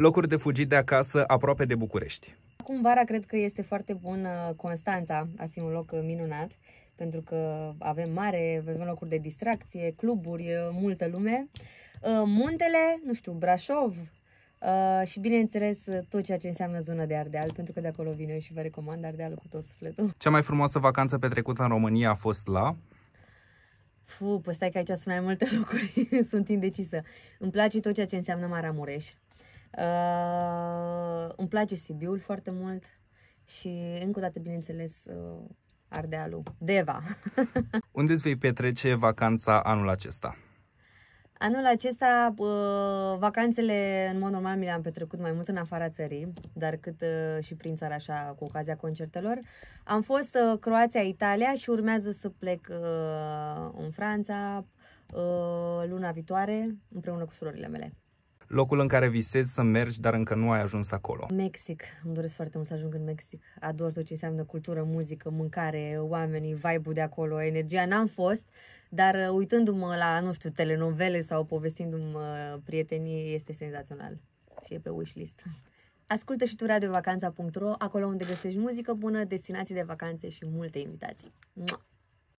locuri de fugit de acasă aproape de București. Acum vara cred că este foarte bună Constanța, ar fi un loc uh, minunat, pentru că avem mare, avem locuri de distracție, cluburi, uh, multă lume. Uh, muntele, nu știu, Brașov, Uh, și bineînțeles tot ceea ce înseamnă zona de Ardeal, pentru că de acolo vin eu și vă recomand Ardealul cu tot sufletul. Cea mai frumoasă vacanță petrecută în România a fost la? Fu, păi stai că aici sunt mai multe locuri, sunt indecisă. Îmi place tot ceea ce înseamnă Maramureș. Uh, îmi place Sibiul foarte mult și încă o dată, bineînțeles, uh, Ardealul, Deva. Unde îți vei petrece vacanța anul acesta? Anul acesta, uh, vacanțele, în mod normal, mi le-am petrecut mai mult în afara țării, dar cât uh, și prin țară, așa, cu ocazia concertelor. Am fost uh, Croația, Italia și urmează să plec în Franța luna viitoare, împreună cu surorile mele locul în care visezi să mergi, dar încă nu ai ajuns acolo. Mexic. Îmi doresc foarte mult să ajung în Mexic. Ador tot ce înseamnă cultură, muzică, mâncare, oamenii, vibe-ul de acolo, energia. N-am fost, dar uh, uitându-mă la, nu știu, telenovele sau povestindu-mă uh, prietenii, este senzațional. Și e pe wishlist. Ascultă și tu radiovacanța.ro, acolo unde găsești muzică bună, destinații de vacanțe și multe invitații. Mua!